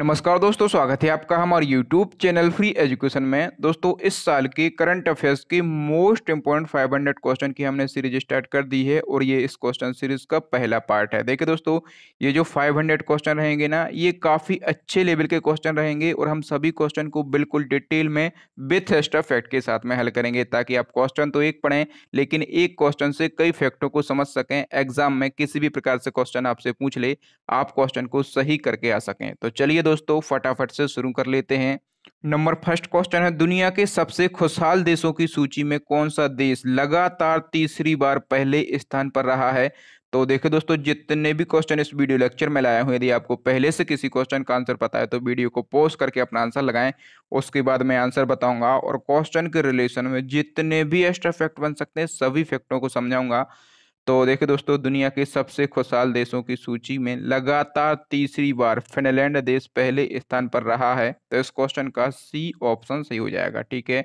नमस्कार दोस्तों स्वागत है आपका हमारे YouTube चैनल फ्री एजुकेशन में दोस्तों इस साल के करंट अफेयर्स के मोस्ट इम्पोर्टेंट 500 क्वेश्चन की हमने सीरीज स्टार्ट कर दी है और ये इस क्वेश्चन सीरीज का पहला पार्ट है देखिए दोस्तों ये जो 500 क्वेश्चन रहेंगे ना ये काफ़ी अच्छे लेवल के क्वेश्चन रहेंगे और हम सभी क्वेश्चन को बिल्कुल डिटेल में विथ एक्स्ट्रा फैक्ट के साथ में हल करेंगे ताकि आप क्वेश्चन तो एक पढ़ें लेकिन एक क्वेश्चन से कई फैक्टों को समझ सकें एग्जाम में किसी भी प्रकार से क्वेश्चन आपसे पूछ ले आप क्वेश्चन को सही करके आ सकें तो चलिए दोस्तों फटाफट से शुरू कर लेते हैं नंबर फर्स्ट क्वेश्चन है दुनिया के सबसे खुशहाल देशों की सूची में कौन सा देश लगातार तीसरी बार पहले स्थान पर रहा है तो देखिए दोस्तों जितने भी क्वेश्चन इस वीडियो लेक्चर में लाया हूँ यदि आपको पहले से किसी क्वेश्चन का आंसर पता है तो वीडियो को पोस्ट करके अपना आंसर लगाएं उसके बाद मैं आंसर बताऊंगा और क्वेश्चन के रिलेशन में जितने भी एक्स्ट्रा फैक्ट बन सकते हैं सभी फैक्टों को समझाऊंगा तो देखिए दोस्तों दुनिया के सबसे खुशहाल देशों की सूची में लगातार तीसरी बार फिनलैंड देश पहले स्थान पर रहा है तो इस क्वेश्चन का सी ऑप्शन सही हो जाएगा ठीक है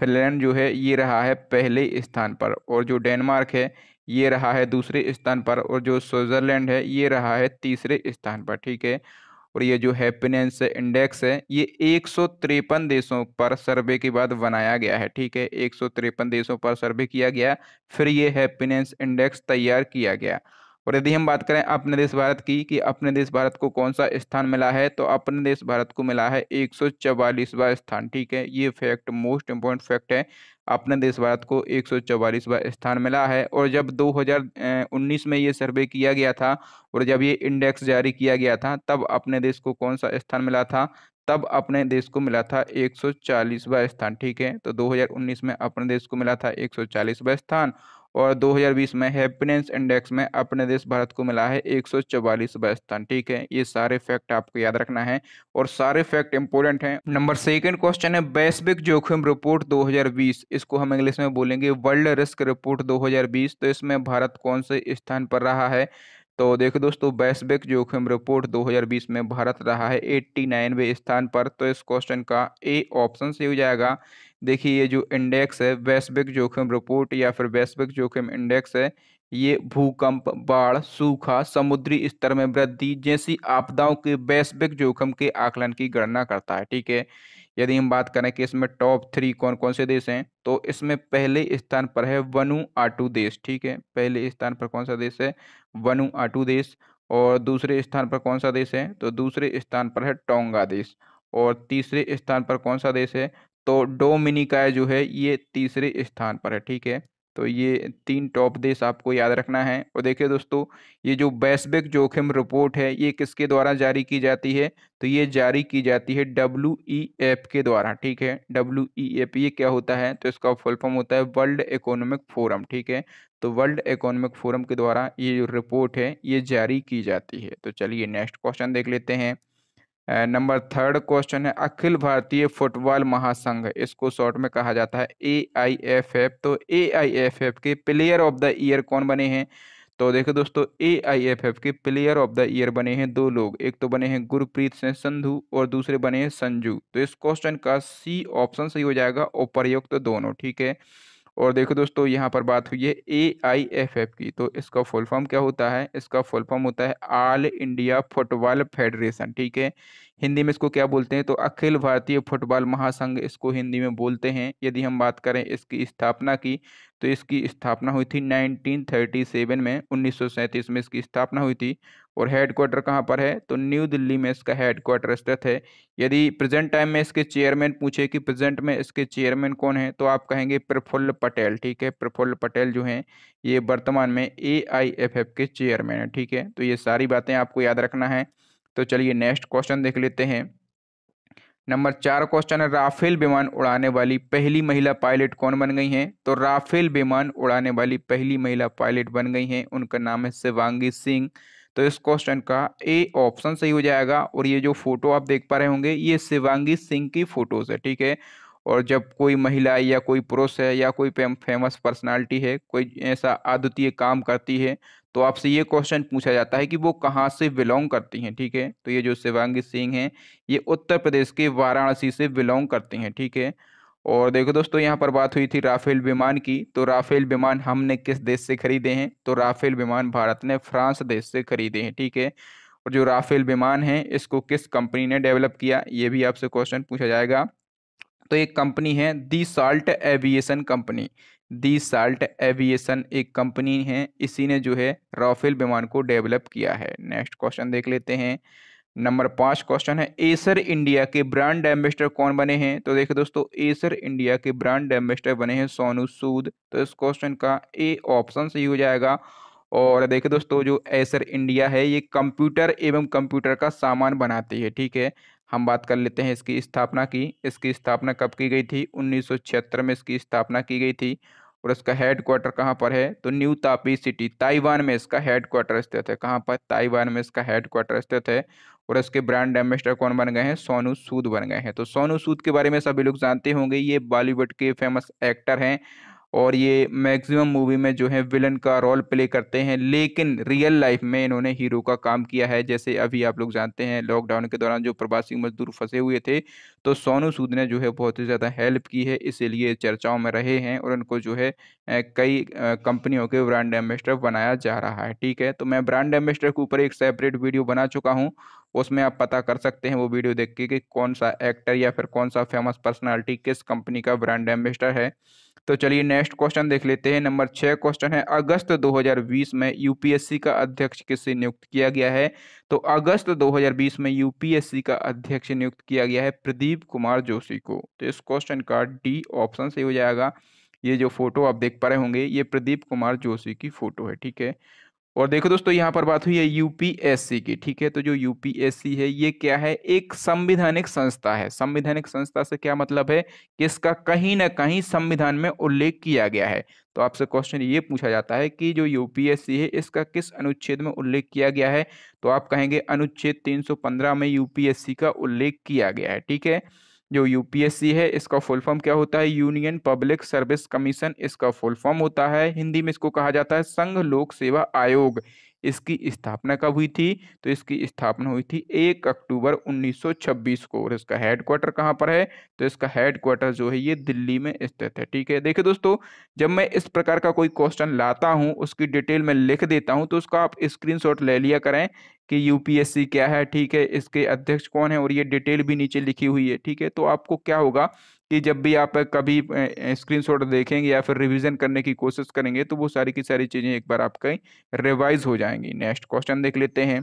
फिनलैंड जो है ये रहा है पहले स्थान पर और जो डेनमार्क है ये रहा है दूसरे स्थान पर और जो स्विट्ज़रलैंड है ये रहा है तीसरे स्थान पर ठीक है और ये जो हैप्पीनेस इंडेक्स है ये एक देशों पर सर्वे के बाद बनाया गया है ठीक है एक देशों पर सर्वे किया गया फिर ये हैप्पीनेस इंडेक्स तैयार किया गया और यदि हम बात करें अपने देश भारत की कि अपने देश भारत को कौन सा स्थान मिला है तो अपने देश भारत को मिला है एक स्थान ठीक है ये फैक्ट मोस्ट इम्पोर्टेंट फैक्ट है अपने देश भारत को एक स्थान मिला है और जब 2019 में ये सर्वे किया गया था और जब ये इंडेक्स जारी किया गया था तब अपने देश को कौन सा स्थान मिला था तब अपने देश को मिला था एक स्थान ठीक है तो दो में अपने देश को मिला था एक स्थान और 2020 में हैप्पीनेस इंडेक्स में अपने देश भारत को मिला है एक सौ स्थान ठीक है ये सारे फैक्ट आपको याद रखना है और सारे फैक्ट इंपॉर्टेंट हैं नंबर सेकंड क्वेश्चन है वैश्विक जोखिम रिपोर्ट 2020 इसको हम इंग्लिश में बोलेंगे वर्ल्ड रिस्क रिपोर्ट 2020 तो इसमें भारत कौन से स्थान पर रहा है तो देखो दोस्तों वैश्विक जोखिम रिपोर्ट 2020 में भारत रहा है एट्टी नाइनवे स्थान पर तो इस क्वेश्चन का ए ऑप्शन से हो जाएगा देखिए ये जो इंडेक्स है वैश्विक जोखिम रिपोर्ट या फिर वैश्विक जोखिम इंडेक्स है ये भूकंप बाढ़ सूखा समुद्री स्तर में वृद्धि जैसी आपदाओं के वैश्विक जोखिम के आकलन की गणना करता है ठीक है यदि हम बात करें कि इसमें टॉप थ्री कौन कौन से देश हैं तो इसमें पहले स्थान पर है वनु आटू देश ठीक है पहले स्थान पर कौन सा देश है वनु आटू देश और दूसरे स्थान पर कौन सा देश है तो दूसरे स्थान पर है टोंगा देश और तीसरे स्थान पर कौन सा देश है तो डोमिनिका जो है ये तीसरे स्थान पर है ठीक है तो ये तीन टॉप देश आपको याद रखना है और देखिए दोस्तों ये जो वैश्विक जोखिम रिपोर्ट है ये किसके द्वारा जारी की जाती है तो ये जारी की जाती है डब्ल्यू ई एफ के द्वारा ठीक है डब्ल्यू ई एफ ये क्या होता है तो इसका फुल फॉर्म होता है वर्ल्ड इकोनॉमिक फोरम ठीक है तो वर्ल्ड इकोनॉमिक फोरम के द्वारा ये जो रिपोर्ट है ये जारी की जाती है तो चलिए नेक्स्ट क्वेश्चन देख लेते हैं नंबर थर्ड क्वेश्चन है अखिल भारतीय फुटबॉल महासंघ इसको शॉर्ट में कहा जाता है ए आई एफ एफ तो ए आई एफ एफ के प्लेयर ऑफ द ईयर कौन बने हैं तो देखो दोस्तों ए आई एफ एफ के प्लेयर ऑफ द ईयर बने हैं दो लोग एक तो बने हैं गुरप्रीत सिंह संधु और दूसरे बने हैं संजू तो इस क्वेश्चन का सी ऑप्शन सही हो जाएगा उपरयुक्त तो दोनों ठीक है और देखो दोस्तों यहाँ पर बात हुई है ए आई एफ एफ की तो इसका फुल फॉर्म क्या होता है इसका फुल फॉर्म होता है ऑल इंडिया फुटबॉल फेडरेशन ठीक है हिंदी में इसको क्या बोलते हैं तो अखिल भारतीय फुटबॉल महासंघ इसको हिंदी में बोलते हैं यदि हम बात करें इसकी स्थापना की तो इसकी स्थापना हुई थी 1937 में उन्नीस में इसकी स्थापना हुई थी और हेडक्वार्टर कहाँ पर है तो न्यू दिल्ली में इसका हेडक्वार्टर स्थित है यदि प्रेजेंट टाइम में इसके चेयरमैन पूछे कि प्रेजेंट में इसके चेयरमैन कौन है तो आप कहेंगे प्रफुल्ल पटेल ठीक है प्रफुल्ल पटेल जो हैं ये वर्तमान में ए के चेयरमैन है ठीक है तो ये सारी बातें आपको याद रखना है तो चलिए नेक्स्ट क्वेश्चन देख लेते हैं नंबर चार क्वेश्चन है राफेल विमान उड़ाने वाली पहली महिला पायलट कौन बन गई हैं तो राफेल विमान उड़ाने वाली पहली महिला पायलट बन गई हैं उनका नाम है शिवांगी सिंह तो इस क्वेश्चन का ए ऑप्शन सही हो जाएगा और ये जो फोटो आप देख पा रहे होंगे ये शिवांगी सिंह की फोटोज है ठीक है और जब कोई महिला या कोई पुरुष है या कोई फेमस पर्सनालिटी है कोई ऐसा अद्वितीय काम करती है तो आपसे ये क्वेश्चन पूछा जाता है कि वो कहाँ से बिलोंग करती हैं ठीक है तो ये जो शिवांगी सिंह हैं ये उत्तर प्रदेश के वाराणसी से बिलोंग करती हैं ठीक है और देखो दोस्तों यहाँ पर बात हुई थी राफेल विमान की तो राफेल विमान हमने किस देश से खरीदे हैं तो राफेल विमान भारत ने फ्रांस देश से खरीदे हैं ठीक है और जो राफेल विमान है इसको किस कंपनी ने डेवलप किया ये भी आपसे क्वेश्चन पूछा जाएगा तो एक कंपनी है Dassault Aviation company Dassault Aviation एक कंपनी है इसी ने जो है राफेल विमान को डेवलप किया है नेक्स्ट क्वेश्चन देख लेते हैं नंबर पाँच क्वेश्चन है एसर इंडिया के ब्रांड एम्बेसडर कौन बने हैं तो देखिए दोस्तों एसर इंडिया के ब्रांड एम्बेसडर बने हैं सोनू सूद तो इस क्वेश्चन का ए ऑप्शन सही हो जाएगा और देखिए दोस्तों जो एसर इंडिया है ये कंप्यूटर एवं कंप्यूटर का सामान बनाती है ठीक है हम बात कर लेते हैं इसकी स्थापना की इसकी स्थापना कब की गई थी उन्नीस में इसकी स्थापना की गई थी और इसका हेड क्वार्टर कहाँ पर है तो न्यू तापी सिटी ताइवान में इसका हेड क्वार्टर स्थित है कहाँ पर ताइवान में इसका हेड क्वार्टर स्थित है और इसके ब्रांड एम्बेसडर कौन बन गए हैं सोनू सूद बन गए हैं तो सोनू सूद के बारे में सभी लोग जानते होंगे ये बॉलीवुड के फेमस एक्टर हैं और ये मैक्सिमम मूवी में जो है विलन का रोल प्ले करते हैं लेकिन रियल लाइफ में इन्होंने हीरो का काम किया है जैसे अभी आप लोग जानते हैं लॉकडाउन के दौरान जो प्रवासी मजदूर फंसे हुए थे तो सोनू सूद ने जो है बहुत ही ज़्यादा हेल्प की है इसीलिए चर्चाओं में रहे हैं और उनको जो है कई कंपनियों के ब्रांड एम्बेसडर बनाया जा रहा है ठीक है तो मैं ब्रांड एम्बेसडर के ऊपर एक सेपरेट वीडियो बना चुका हूँ उसमें आप पता कर सकते हैं वो वीडियो देख के कि कौन सा एक्टर या फिर कौन सा फेमस पर्सनालिटी किस कंपनी का ब्रांड एम्बेसडर है तो चलिए नेक्स्ट क्वेश्चन देख लेते हैं नंबर छः क्वेश्चन है अगस्त 2020 में यूपीएससी का अध्यक्ष किससे नियुक्त किया गया है तो अगस्त 2020 में यूपीएससी का अध्यक्ष नियुक्त किया गया है प्रदीप कुमार जोशी को तो इस क्वेश्चन का डी ऑप्शन सही हो जाएगा ये जो फोटो आप देख पा रहे होंगे ये प्रदीप कुमार जोशी की फोटो है ठीक है और देखो दोस्तों यहाँ पर बात हुई है यूपीएससी की ठीक है तो जो यूपीएससी है ये क्या है एक संविधानिक संस्था है संविधानिक संस्था से क्या मतलब है कि इसका कहीं ना कहीं संविधान में उल्लेख किया गया है तो आपसे क्वेश्चन ये पूछा जाता है कि जो यूपीएससी है इसका किस अनुच्छेद में उल्लेख किया गया है तो आप कहेंगे अनुच्छेद तीन में यूपीएससी का उल्लेख किया गया है ठीक है जो यूपीएससी है इसका फुल फॉर्म क्या होता है यूनियन पब्लिक सर्विस कमीशन इसका फुल फॉर्म होता है हिंदी में इसको कहा जाता है संघ लोक सेवा आयोग इसकी स्थापना कब हुई थी तो इसकी स्थापना हुई थी एक अक्टूबर 1926 को और इसका हेडक्वार्टर कहाँ पर है तो इसका हेडक्वार्टर जो है ये दिल्ली में स्थित है ठीक है देखिए दोस्तों जब मैं इस प्रकार का कोई क्वेश्चन लाता हूँ उसकी डिटेल में लिख देता हूँ तो उसका आप स्क्रीनशॉट ले लिया करें कि यूपीएससी क्या है ठीक है इसके अध्यक्ष कौन है और ये डिटेल भी नीचे लिखी हुई है ठीक है तो आपको क्या होगा कि जब भी आप कभी स्क्रीनशॉट देखेंगे या फिर रिवीजन करने की कोशिश करेंगे तो वो सारी की सारी चीज़ें एक बार आपकी रिवाइज हो जाएंगी नेक्स्ट क्वेश्चन देख लेते हैं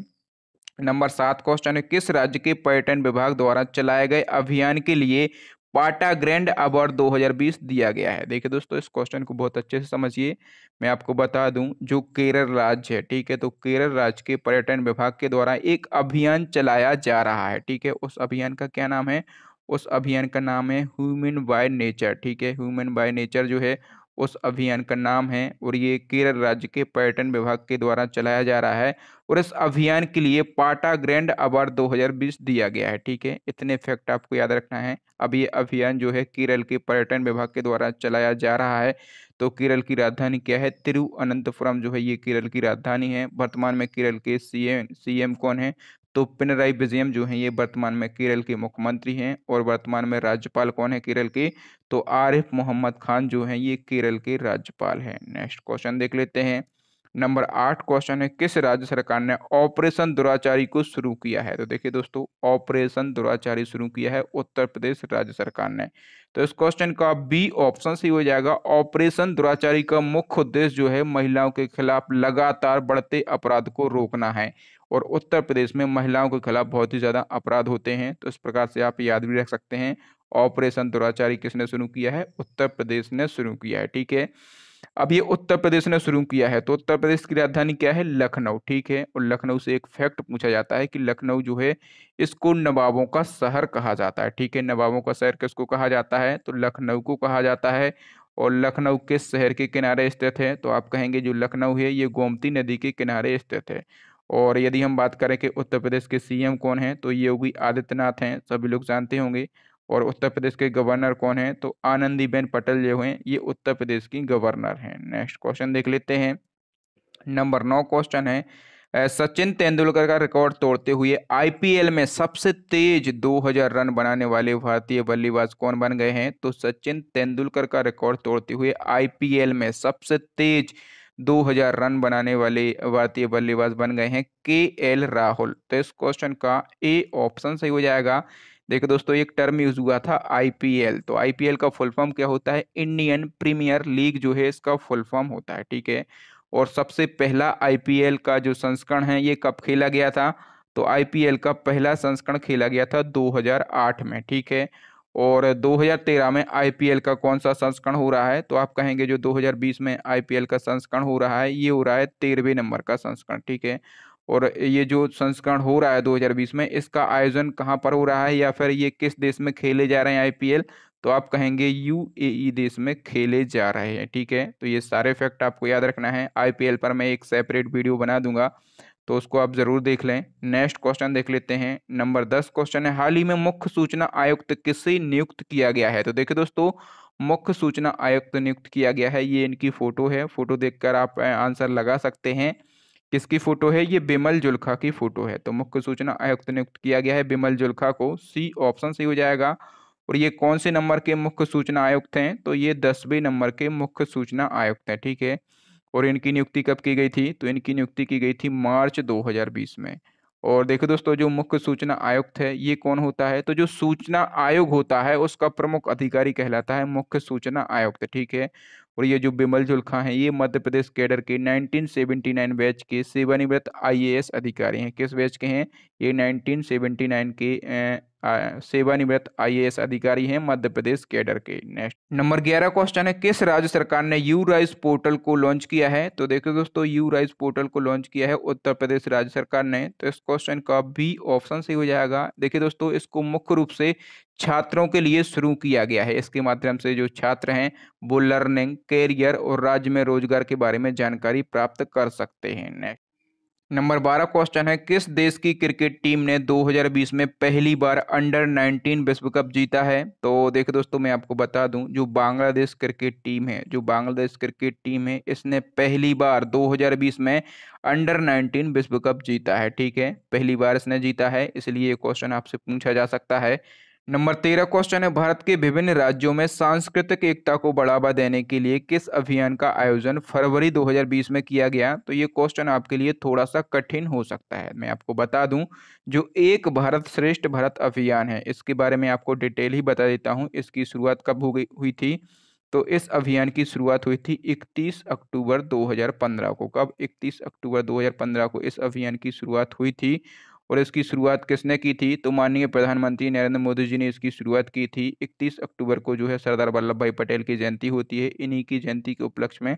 नंबर सात क्वेश्चन है किस राज्य के पर्यटन विभाग द्वारा चलाए गए अभियान के लिए पाटा ग्रैंड अवार्ड 2020 दिया गया है देखिए दोस्तों इस क्वेश्चन को बहुत अच्छे से समझिए मैं आपको बता दूं जो केरल राज्य है ठीक है तो केरल राज्य के पर्यटन विभाग के द्वारा एक अभियान चलाया जा रहा है ठीक है उस अभियान का क्या नाम है उस अभियान का नाम है ह्यूमन बाय नेचर ठीक है ह्यूमन बाय नेचर जो है उस अभियान का नाम है और ये केरल राज्य के पर्यटन विभाग के द्वारा चलाया जा रहा है और इस अभियान के लिए पाटा ग्रैंड अवार्ड 2020 दिया गया है ठीक है इतने फैक्ट आपको याद रखना है अब ये अभियान जो है केरल के पर्यटन विभाग के द्वारा चलाया जा रहा है तो केरल की राजधानी क्या है तिरुअनंतपुरम जो है ये केरल की राजधानी है वर्तमान में केरल के सी एम कौन है तो पिनराई विजयम जो है ये वर्तमान में केरल के मुख्यमंत्री हैं और वर्तमान में राज्यपाल कौन है केरल के तो आरिफ मोहम्मद खान जो हैं ये केरल के राज्यपाल हैं नेक्स्ट क्वेश्चन देख लेते हैं नंबर आठ क्वेश्चन है किस राज्य सरकार ने ऑपरेशन दुराचारी को शुरू किया है तो देखिए दोस्तों ऑपरेशन दुराचारी शुरू किया है उत्तर प्रदेश राज्य सरकार ने तो इस क्वेश्चन का बी ऑप्शन सही हो जाएगा ऑपरेशन दुराचारी का मुख्य उद्देश्य जो है महिलाओं के खिलाफ लगातार बढ़ते अपराध को रोकना है और उत्तर प्रदेश में महिलाओं के खिलाफ बहुत ही ज़्यादा अपराध होते हैं तो इस प्रकार से आप याद भी रख सकते हैं ऑपरेशन दुराचारी किसने शुरू किया है उत्तर प्रदेश ने शुरू किया है ठीक है अब ये उत्तर प्रदेश ने शुरू किया है तो उत्तर प्रदेश की राजधानी क्या है लखनऊ ठीक है और लखनऊ से एक फैक्ट पूछा जाता है कि लखनऊ जो है इसको नवाबों का शहर कहा जाता है ठीक है नवाबों का शहर किसको कहा जाता है तो लखनऊ को कहा जाता है और लखनऊ के शहर के किनारे स्थित है तो आप कहेंगे जो लखनऊ है ये गोमती नदी के किनारे स्थित है और यदि हम बात करें कि उत्तर प्रदेश के सीएम कौन हैं तो योगी आदित्यनाथ हैं सभी लोग जानते होंगे और उत्तर प्रदेश के गवर्नर कौन है तो आनंदीबेन पटेल जो हैं ये उत्तर प्रदेश की गवर्नर हैं नेक्स्ट क्वेश्चन देख लेते हैं नंबर नौ क्वेश्चन है सचिन तेंदुलकर का रिकॉर्ड तोड़ते हुए आईपीएल में सबसे तेज 2000 रन बनाने वाले भारतीय बल्लेबाज कौन बन गए हैं तो सचिन तेंदुलकर का रिकॉर्ड तोड़ते हुए आईपीएल में सबसे तेज 2000 रन बनाने वाले भारतीय बल्लेबाज बन गए हैं के एल राहुल तो इस क्वेश्चन का ए ऑप्शन सही हो जाएगा देखो दोस्तों एक टर्म यूज हुआ था आईपीएल तो आईपीएल का फुल फॉर्म क्या होता है इंडियन प्रीमियर लीग जो है इसका फुल फॉर्म होता है ठीक है और सबसे पहला आईपीएल का जो संस्करण है ये कब खेला गया था तो आईपीएल का पहला संस्करण खेला गया था 2008 में ठीक है और 2013 में आईपीएल का कौन सा संस्करण हो रहा है तो आप कहेंगे जो 2020 में आईपीएल का संस्करण हो रहा है ये हो रहा है तेरहवें नंबर का संस्करण ठीक है और ये जो संस्करण हो रहा है 2020 में इसका आयोजन कहाँ पर हो रहा है या फिर ये किस देश में खेले जा रहे हैं आईपीएल तो आप कहेंगे यूएई देश में खेले जा रहे हैं ठीक है तो ये सारे फैक्ट आपको याद रखना है आईपीएल पर मैं एक सेपरेट वीडियो बना दूंगा तो उसको आप ज़रूर देख लें नेक्स्ट क्वेश्चन देख लेते हैं नंबर दस क्वेश्चन है हाल ही में मुख्य सूचना आयुक्त किसे नियुक्त किया गया है तो देखिए दोस्तों मुख्य सूचना आयुक्त नियुक्त किया गया है ये इनकी फ़ोटो है फ़ोटो देखकर आप आंसर लगा सकते हैं किसकी फोटो है ये बिमल जुल्खा की फोटो है तो मुख्य सूचना आयुक्त नियुक्त किया गया है बिमल जुल्खा को सी ऑप्शन सही हो जाएगा और ये कौन से नंबर के मुख्य सूचना आयुक्त हैं तो ये दसवें नंबर के मुख्य सूचना आयुक्त हैं ठीक है और इनकी नियुक्ति कब की गई थी तो इनकी नियुक्ति की गई थी मार्च 2020 में और देखो दोस्तों जो मुख्य सूचना आयुक्त है ये कौन होता है तो जो सूचना आयोग होता है उसका प्रमुख अधिकारी कहलाता है मुख्य सूचना आयुक्त ठीक है और ये जो बिमल जुल्खा हैं ये मध्य प्रदेश कैडर के 1979 बैच के सेवानिवृत्त आईएएस अधिकारी हैं किस बैच के हैं ये 1979 के सेवानिवृत्त आईएएस अधिकारी हैं मध्य प्रदेश कैडर के नेक्स्ट नंबर ग्यारह क्वेश्चन है किस राज्य सरकार ने यू राइज पोर्टल को लॉन्च किया है तो देखो दोस्तों यू राइज पोर्टल को लॉन्च किया है उत्तर प्रदेश राज्य सरकार ने तो इस क्वेश्चन का भी ऑप्शन सही हो जाएगा देखिए दोस्तों इसको मुख्य रूप से छात्रों के लिए शुरू किया गया है इसके माध्यम से जो छात्र हैं वो लर्निंग कैरियर और राज्य में रोजगार के बारे में जानकारी प्राप्त कर सकते हैं नेक्स्ट नंबर बारह क्वेश्चन है किस देश की क्रिकेट टीम ने 2020 में पहली बार अंडर 19 विश्व कप जीता है तो देखिए दोस्तों मैं आपको बता दूं जो बांग्लादेश क्रिकेट टीम है जो बांग्लादेश क्रिकेट टीम है इसने पहली बार 2020 में अंडर 19 विश्व कप जीता है ठीक है पहली बार इसने जीता है इसलिए ये क्वेश्चन आपसे पूछा जा सकता है नंबर तेरह क्वेश्चन है भारत के विभिन्न राज्यों में सांस्कृतिक एकता को बढ़ावा देने के लिए किस अभियान का आयोजन फरवरी 2020 में किया गया तो ये क्वेश्चन आपके लिए थोड़ा सा कठिन हो सकता है मैं आपको बता दूं जो एक भारत श्रेष्ठ भारत अभियान है इसके बारे में आपको डिटेल ही बता देता हूं इसकी शुरुआत कब हो गई हुई थी तो इस अभियान की शुरुआत हुई थी इकतीस अक्टूबर दो को कब इकतीस अक्टूबर दो को इस अभियान की शुरुआत हुई थी और इसकी शुरुआत किसने की थी तो माननीय प्रधानमंत्री नरेंद्र मोदी जी ने इसकी शुरुआत की थी 31 अक्टूबर को जो है सरदार वल्लभ भाई पटेल की जयंती होती है इन्हीं की जयंती के उपलक्ष्य में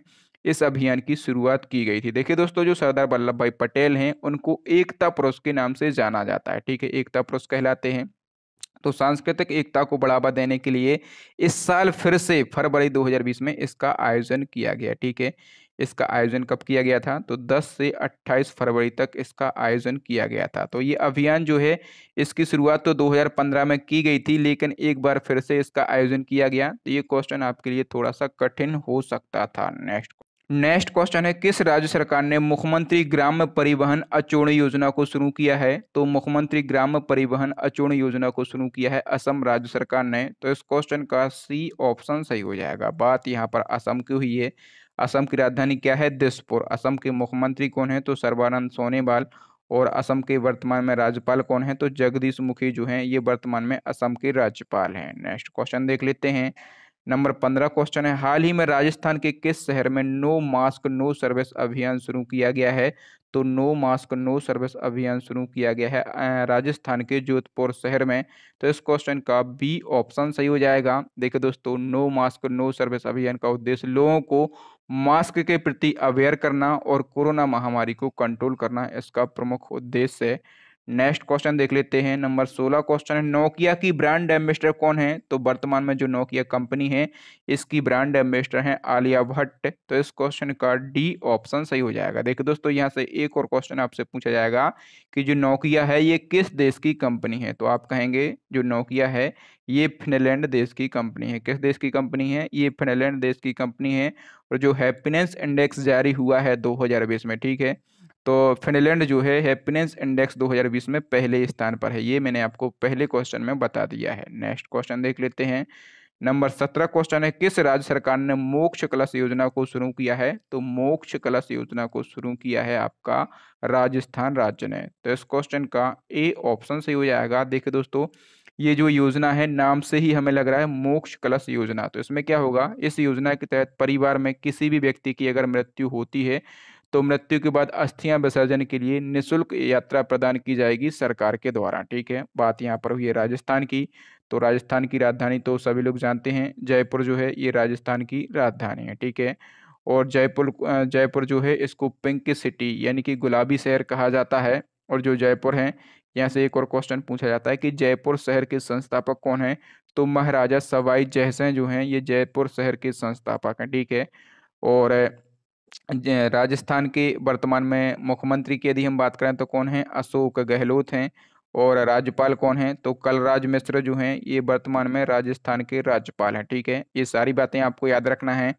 इस अभियान की शुरुआत की गई थी देखिए दोस्तों जो सरदार वल्लभ भाई पटेल हैं उनको एकता पुरुष के नाम से जाना जाता है ठीक है एकता पुरुष कहलाते हैं तो सांस्कृतिक एकता को बढ़ावा देने के लिए इस साल फिर से फरवरी 2020 में इसका आयोजन किया गया ठीक है इसका आयोजन कब किया गया था तो 10 से 28 फरवरी तक इसका आयोजन किया गया था तो ये अभियान जो है इसकी शुरुआत तो 2015 में की गई थी लेकिन एक बार फिर से इसका आयोजन किया गया तो ये क्वेश्चन आपके लिए थोड़ा सा कठिन हो सकता था नेक्स्ट नेक्स्ट क्वेश्चन है किस राज्य सरकार ने मुख्यमंत्री ग्राम परिवहन अचूर्ण योजना को शुरू किया है तो मुख्यमंत्री ग्राम परिवहन अचूर्ण योजना को शुरू किया है असम राज्य सरकार ने तो इस क्वेश्चन का सी ऑप्शन सही हो जाएगा बात यहाँ पर असम की हुई है असम की राजधानी क्या है दिसपुर असम के मुख्यमंत्री कौन है तो सर्वानंद सोनेवाल और असम के वर्तमान में राज्यपाल कौन है तो जगदीश मुखी जो हैं ये वर्तमान में असम के राज्यपाल हैं नेक्स्ट क्वेश्चन देख लेते हैं नंबर पंद्रह क्वेश्चन है हाल ही में राजस्थान के किस शहर में नो मास्क नो सर्विस अभियान शुरू किया गया है तो नो मास्क नो सर्विस अभियान शुरू किया गया है राजस्थान के जोधपुर शहर में तो इस क्वेश्चन का बी ऑप्शन सही हो जाएगा देखिए दोस्तों नो मास्क नो सर्विस अभियान का उद्देश्य लोगों को मास्क के प्रति अवेयर करना और कोरोना महामारी को कंट्रोल करना इसका प्रमुख उद्देश्य है नेक्स्ट क्वेश्चन देख लेते हैं नंबर सोलह क्वेश्चन है नोकिया की ब्रांड एम्बेस्टर कौन है तो वर्तमान में जो नोकिया कंपनी है इसकी ब्रांड एम्बेस्टर है आलिया भट्ट तो इस क्वेश्चन का डी ऑप्शन सही हो जाएगा देखिए दोस्तों यहाँ से एक और क्वेश्चन आपसे पूछा जाएगा कि जो नोकिया है ये किस देश की कंपनी है तो आप कहेंगे जो नोकिया है ये फिनलैंड देश की कंपनी है किस देश की कंपनी है ये फिनलैंड देश की कंपनी है और जो हैप्पीनेस इंडेक्स जारी हुआ है 2020 में ठीक है तो फिनलैंड जो है हैप्पीनेस इंडेक्स 2020 में पहले स्थान पर है ये मैंने आपको पहले क्वेश्चन में बता दिया है नेक्स्ट क्वेश्चन देख लेते हैं नंबर सत्रह क्वेश्चन है किस राज्य सरकार ने मोक्ष कलश योजना को शुरू किया है तो मोक्ष कलश योजना को शुरू किया है आपका राजस्थान राज्य ने तो इस क्वेश्चन का ए ऑप्शन सही हो जाएगा देखिए दोस्तों ये जो योजना है नाम से ही हमें लग रहा है मोक्ष कलश योजना तो इसमें क्या होगा इस योजना के तहत परिवार में किसी भी व्यक्ति की अगर मृत्यु होती है तो मृत्यु के बाद अस्थियां विसर्जन के लिए निशुल्क यात्रा प्रदान की जाएगी सरकार के द्वारा ठीक है बात यहाँ पर हुई है राजस्थान की तो राजस्थान की राजधानी तो सभी लोग जानते हैं जयपुर जो है ये राजस्थान की राजधानी है ठीक है और जयपुर जयपुर जो है इसको पिंक सिटी यानी कि गुलाबी शहर कहा जाता है और जो जयपुर हैं यहाँ से एक और क्वेश्चन पूछा जाता है कि जयपुर शहर के संस्थापक कौन है तो महाराजा सवाई जयसिंह जो हैं ये जयपुर शहर के संस्थापक हैं ठीक है और राजस्थान के वर्तमान में मुख्यमंत्री की यदि हम बात करें तो कौन है अशोक गहलोत हैं और राज्यपाल कौन है तो कलराज मिश्र जो हैं ये वर्तमान में राजस्थान के राज्यपाल हैं ठीक है ये सारी बातें आपको याद रखना है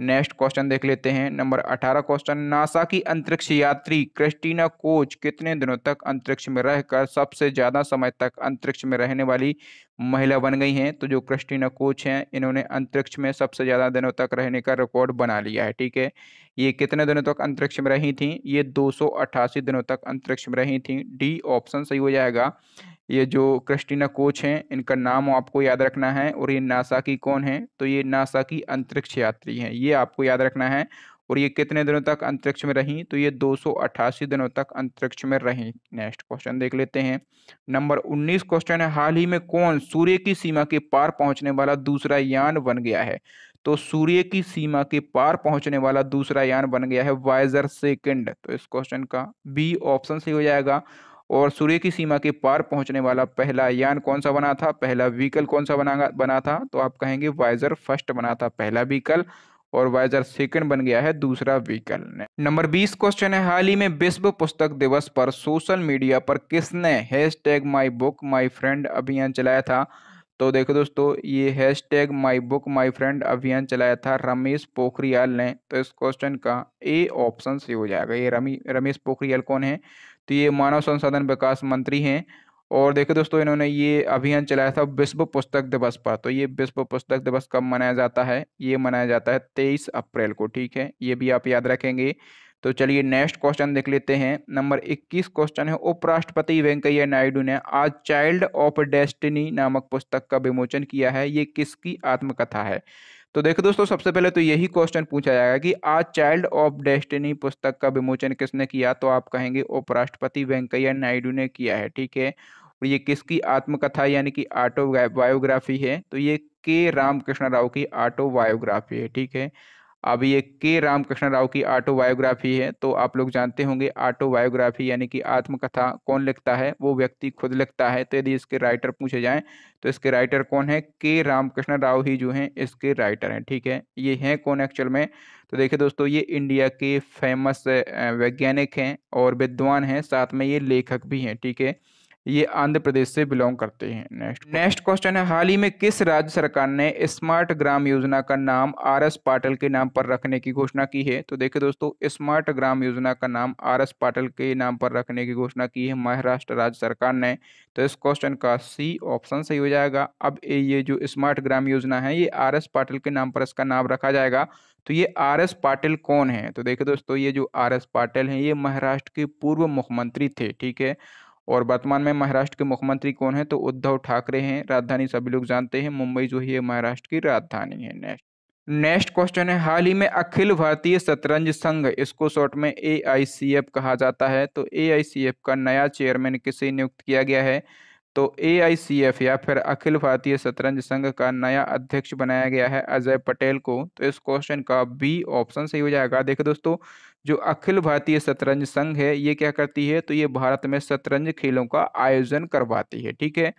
नेक्स्ट क्वेश्चन देख लेते हैं नंबर अठारह क्वेश्चन नासा की अंतरिक्ष यात्री क्रिस्टीना कोच कितने दिनों तक अंतरिक्ष में रहकर सबसे ज्यादा समय तक अंतरिक्ष में रहने वाली महिला बन गई हैं तो जो क्रिस्टीना कोच हैं इन्होंने अंतरिक्ष में सबसे ज़्यादा दिनों तक रहने का रिकॉर्ड बना लिया है ठीक है ये कितने दिनों तक अंतरिक्ष में रही थी ये दो दिनों तक अंतरिक्ष में रही थी डी ऑप्शन सही हो जाएगा ये जो क्रिस्टीना कोच हैं इनका नाम आपको याद रखना है और ये नासा की कौन है तो ये नासा की अंतरिक्ष यात्री हैं ये आपको याद रखना है और ये कितने दिनों तक अंतरिक्ष में रहीं तो ये दो दिनों तक अंतरिक्ष में रहीं नेक्स्ट क्वेश्चन देख लेते हैं नंबर 19 क्वेश्चन है हाल ही में कौन सूर्य की सीमा के पार पहुंचने वाला दूसरा यान बन गया है तो सूर्य की सीमा के पार पहुंचने वाला दूसरा यान बन गया है वाइजर सेकेंड तो इस क्वेश्चन का बी ऑप्शन सही हो जाएगा और सूर्य की सीमा के पार पहुंचने वाला पहला यान कौन सा बना था पहला व्हीकल कौन सा बना बना था तो आप कहेंगे वाइजर फर्स्ट बना था पहला व्हीकल और वाइजर सेकंड बन गया है दूसरा व्हीकल ने नंबर बीस क्वेश्चन है हाल ही में विश्व पुस्तक दिवस पर सोशल मीडिया पर किसने hash tag my book my friend अभियान चलाया था तो देखो दोस्तों ये hash tag my book my friend अभियान चलाया था रमेश पोखरियाल ने तो इस क्वेश्चन का ए ऑप्शन से हो जाएगा ये रमी रमेश पोखरियाल कौन है तो ये मानव संसाधन विकास मंत्री हैं और देखो दोस्तों इन्होंने ये अभियान चलाया था विश्व पुस्तक दिवस पर तो ये विश्व पुस्तक दिवस कब मनाया जाता है ये मनाया जाता है तेईस अप्रैल को ठीक है ये भी आप याद रखेंगे तो चलिए नेक्स्ट क्वेश्चन देख लेते हैं नंबर 21 क्वेश्चन है उपराष्ट्रपति वेंकैया नायडू ने आज चाइल्ड ऑफ डेस्टिनी नामक पुस्तक का विमोचन किया है ये किसकी आत्मकथा है तो देखो दोस्तों सबसे पहले तो यही क्वेश्चन पूछा जाएगा कि आज चाइल्ड ऑफ डेस्टिनी पुस्तक का विमोचन किसने किया तो आप कहेंगे उपराष्ट्रपति वेंकैया नायडू ने किया है ठीक है और ये किसकी आत्मकथा यानी कि ऑटो बायोग्राफी है तो ये के रामकृष्ण राव की ऑटो बायोग्राफी है ठीक है अब ये के रामकृष्ण राव की ऑटोबायोग्राफी है तो आप लोग जानते होंगे ऑटोबायोग्राफी यानी कि आत्मकथा कौन लिखता है वो व्यक्ति खुद लिखता है तो यदि इसके राइटर पूछे जाएं तो इसके राइटर कौन है के रामकृष्ण राव ही जो हैं इसके राइटर हैं ठीक है ये हैं कौन एक्चुअल में तो देखिए दोस्तों ये इंडिया के फेमस वैज्ञानिक हैं और विद्वान हैं साथ में ये लेखक भी हैं ठीक है थीके? ये आंध्र प्रदेश से बिलोंग करते हैं नेक्स्ट नेक्स्ट क्वेश्चन है हाल ही में किस राज्य सरकार ने स्मार्ट ग्राम योजना का नाम आर एस पाटिल के नाम पर रखने की घोषणा की है तो देखिए दोस्तों स्मार्ट ग्राम योजना का नाम आर एस पाटिल के नाम पर रखने की घोषणा की है महाराष्ट्र राज्य सरकार ने तो इस क्वेश्चन का सी ऑप्शन सही हो जाएगा अब ये जो स्मार्ट ग्राम योजना है ये आर एस पाटिल के नाम पर इसका नाम रखा जाएगा तो ये आर एस पाटिल कौन है तो देखिए दोस्तों ये जो आर एस पाटिल हैं ये महाराष्ट्र के पूर्व मुख्यमंत्री थे ठीक है और वर्तमान में महाराष्ट्र के मुख्यमंत्री कौन है तो उद्धव ठाकरे हैं राजधानी सभी लोग जानते हैं मुंबई जो है महाराष्ट्र की राजधानी है नेक्स्ट नेक्स्ट क्वेश्चन है हाल ही में अखिल भारतीय शतरंज संघ इसको शॉर्ट में ए कहा जाता है तो ए का नया चेयरमैन किसे नियुक्त किया गया है तो एफ या फिर अखिल भारतीय शतरंज संघ का नया अध्यक्ष बनाया गया है अजय पटेल को तो इस क्वेश्चन का बी ऑप्शन सही हो जाएगा देखो दोस्तों जो अखिल भारतीय शतरंज संघ है ये क्या करती है तो ये भारत में शतरंज खेलों का आयोजन करवाती है ठीक है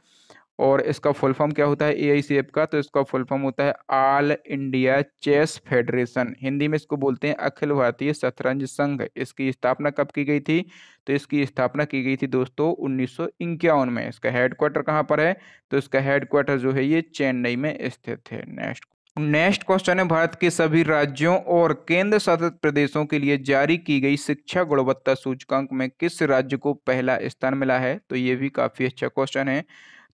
और इसका फुल फॉर्म क्या होता है ए का तो इसका फुल फॉर्म होता है all India chess federation Hindi में इसको बोलते हैं अखिल भारतीय शतरंज संघ इसकी स्थापना कब की गई थी तो इसकी स्थापना की गई थी दोस्तों उन्नीस में इसका हेडक्वार्टर कहाँ पर है तो इसका हेडक्वार्टर जो है ये चेन्नई में स्थित है नेक्स्ट नेक्स्ट क्वेश्चन है भारत के सभी राज्यों और केंद्र शासित प्रदेशों के लिए जारी की गई शिक्षा गुणवत्ता सूचकांक में किस राज्य को पहला स्थान मिला है तो ये भी काफ़ी अच्छा क्वेश्चन है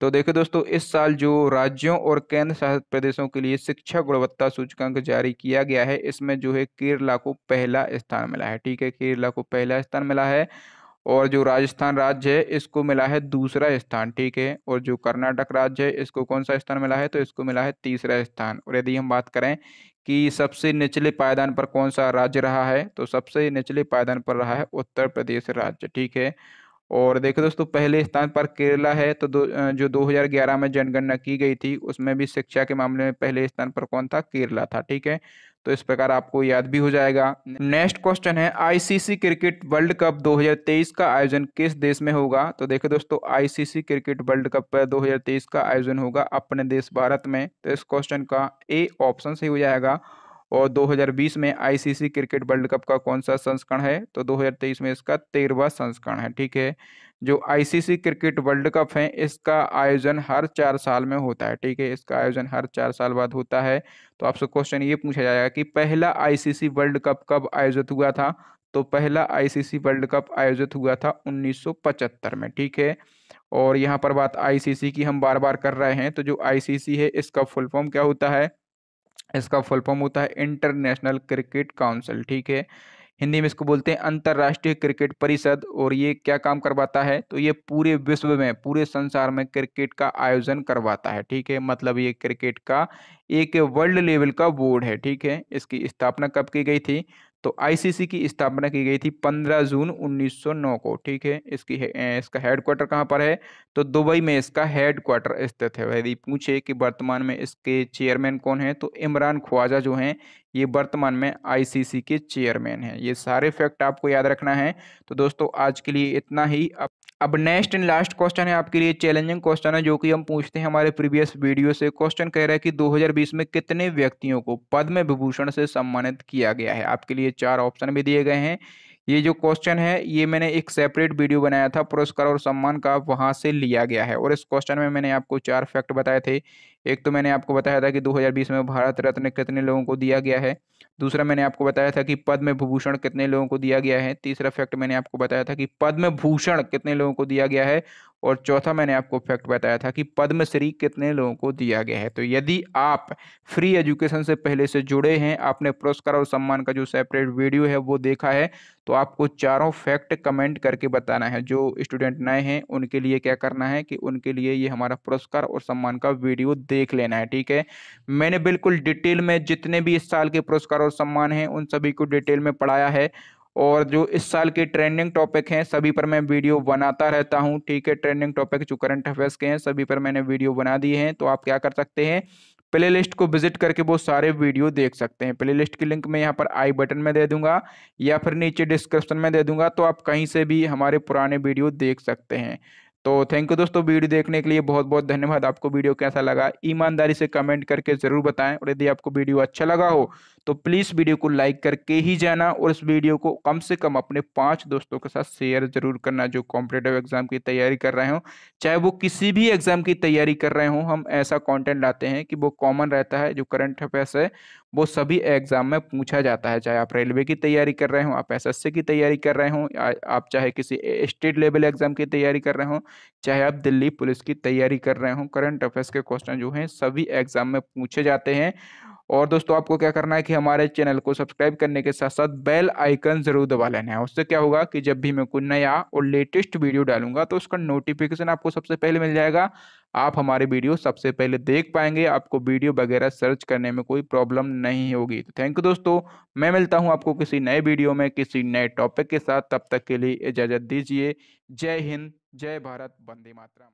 तो देखिए दोस्तों इस साल जो राज्यों और केंद्र शासित प्रदेशों के लिए शिक्षा गुणवत्ता सूचकांक जारी किया गया है इसमें जो है केरला को पहला स्थान मिला है ठीक है केरला को पहला स्थान मिला है और जो राजस्थान राज्य है इसको मिला है दूसरा स्थान ठीक है और जो कर्नाटक राज्य है इसको कौन सा स्थान मिला है तो इसको मिला है तीसरा स्थान और यदि हम बात करें कि सबसे निचले पायदान पर कौन सा राज्य रहा है तो सबसे निचले पायदान पर रहा है उत्तर प्रदेश राज्य ठीक है और देखो दोस्तों पहले स्थान पर केरला है तो दो, जो 2011 में जनगणना की गई थी उसमें भी शिक्षा के मामले में पहले स्थान पर कौन था केरला था ठीक है तो इस प्रकार आपको याद भी हो जाएगा नेक्स्ट क्वेश्चन है आईसीसी क्रिकेट वर्ल्ड कप 2023 का आयोजन किस देश में होगा तो देखो दोस्तों आईसीसी क्रिकेट वर्ल्ड कप 2023 का आयोजन होगा अपने देश भारत में तो इस क्वेश्चन का ए ऑप्शन सही हो जाएगा और 2020 में आईसीसी क्रिकेट वर्ल्ड कप का कौन सा संस्करण है तो 2023 में इसका तेरहवा संस्करण है ठीक है जो आईसीसी क्रिकेट वर्ल्ड कप है इसका आयोजन हर चार साल में होता है ठीक है इसका आयोजन हर चार साल बाद होता है तो आपसे क्वेश्चन ये पूछा जाएगा कि पहला आईसीसी वर्ल्ड कप कब आयोजित हुआ था तो पहला आईसीसी वर्ल्ड कप आयोजित हुआ था 1975 में ठीक है और यहाँ पर बात आईसीसी की हम बार बार कर रहे हैं तो जो आईसीसी है इसका फुल फॉर्म क्या होता है इसका फुल फॉर्म होता है इंटरनेशनल क्रिकेट काउंसिल ठीक है हिंदी में इसको बोलते हैं अंतर्राष्ट्रीय क्रिकेट परिषद और ये क्या काम करवाता है तो ये पूरे विश्व में पूरे संसार में क्रिकेट का आयोजन करवाता है ठीक है मतलब ये क्रिकेट का एक वर्ल्ड लेवल का बोर्ड है ठीक है इसकी स्थापना कब की गई थी तो आईसीसी की स्थापना की गई थी 15 जून 1909 को ठीक है इसकी है, इसका हेडक्वार्टर कहाँ पर है तो दुबई में इसका हेडक्वार्टर स्थित है यदि पूछे कि वर्तमान में इसके चेयरमैन कौन है तो इमरान ख्वाजा जो हैं ये वर्तमान में आईसीसी के चेयरमैन हैं ये सारे फैक्ट आपको याद रखना है तो दोस्तों आज के लिए इतना ही अब नेक्स्ट एंड लास्ट क्वेश्चन है आपके लिए चैलेंजिंग क्वेश्चन है जो कि हम पूछते हैं हमारे प्रीवियस वीडियो से क्वेश्चन कह रहा है कि 2020 में कितने व्यक्तियों को पद्म विभूषण से सम्मानित किया गया है आपके लिए चार ऑप्शन भी दिए गए हैं ये जो क्वेश्चन है ये मैंने एक सेपरेट वीडियो बनाया था पुरस्कार और सम्मान का वहाँ से लिया गया है और इस क्वेश्चन में मैंने आपको चार फैक्ट बताए थे एक तो मैंने आपको बताया था कि 2020 में भारत रत्न कितने लोगों को दिया गया है दूसरा मैंने आपको बताया था कि पद्म भूषण कितने लोगों को दिया गया है तीसरा फैक्ट मैंने आपको बताया था कि पद्म भूषण कितने लोगों को दिया गया है और चौथा मैंने आपको फैक्ट बताया था कि पद्मश्री कितने लोगों को दिया गया है तो यदि आप फ्री एजुकेशन से पहले से जुड़े हैं आपने पुरस्कार और सम्मान का जो सेपरेट वीडियो है वो देखा है तो आपको चारों फैक्ट कमेंट करके बताना है जो स्टूडेंट नए हैं उनके लिए क्या करना है कि उनके लिए ये हमारा पुरस्कार और सम्मान का वीडियो देख लेना है ठीक है मैंने बिल्कुल डिटेल में जितने भी इस साल के पुरस्कार और सम्मान हैं उन सभी को डिटेल में पढ़ाया है और जो इस साल के ट्रेंडिंग टॉपिक हैं सभी पर मैं वीडियो बनाता रहता हूं ठीक है ट्रेंडिंग टॉपिक जो करंट अफेयर्स के हैं सभी पर मैंने वीडियो बना दिए हैं तो आप क्या कर सकते हैं प्लेलिस्ट को विजिट करके वो सारे वीडियो देख सकते हैं प्लेलिस्ट की लिंक मैं यहाँ पर आई बटन में दे दूंगा या फिर नीचे डिस्क्रिप्शन में दे दूंगा तो आप कहीं से भी हमारे पुराने वीडियो देख सकते हैं तो थैंक यू दोस्तों वीडियो देखने के लिए बहुत बहुत धन्यवाद आपको वीडियो कैसा लगा ईमानदारी से कमेंट करके ज़रूर बताएं और यदि आपको वीडियो अच्छा लगा हो तो प्लीज़ वीडियो को लाइक करके ही जाना और इस वीडियो को कम से कम अपने पाँच दोस्तों के साथ शेयर जरूर करना जो कॉम्पिटेटिव एग्जाम की तैयारी कर रहे हों चाहे वो किसी भी एग्जाम की तैयारी कर रहे हों हम ऐसा कॉन्टेंट लाते हैं कि वो कॉमन रहता है जो करंट अफेयर्स है वो सभी एग्जाम में पूछा जाता है चाहे आप रेलवे की तैयारी कर रहे हो आप एस की तैयारी कर रहे हो आप चाहे किसी स्टेट लेवल एग्जाम की तैयारी कर रहे हो चाहे आप दिल्ली पुलिस की तैयारी कर रहे हो करंट अफेयर्स के क्वेश्चन जो हैं सभी एग्जाम में पूछे जाते हैं और दोस्तों आपको क्या करना है कि हमारे चैनल को सब्सक्राइब करने के साथ साथ बेल आइकन जरूर दबा लेना है उससे क्या होगा कि जब भी मैं कोई नया और लेटेस्ट वीडियो डालूंगा तो उसका नोटिफिकेशन आपको सबसे पहले मिल जाएगा आप हमारे वीडियो सबसे पहले देख पाएंगे आपको वीडियो वगैरह सर्च करने में कोई प्रॉब्लम नहीं होगी तो थैंक यू दोस्तों मैं मिलता हूँ आपको किसी नए वीडियो में किसी नए टॉपिक के साथ तब तक के लिए इजाज़त दीजिए जय हिंद जय भारत वंदे मातरम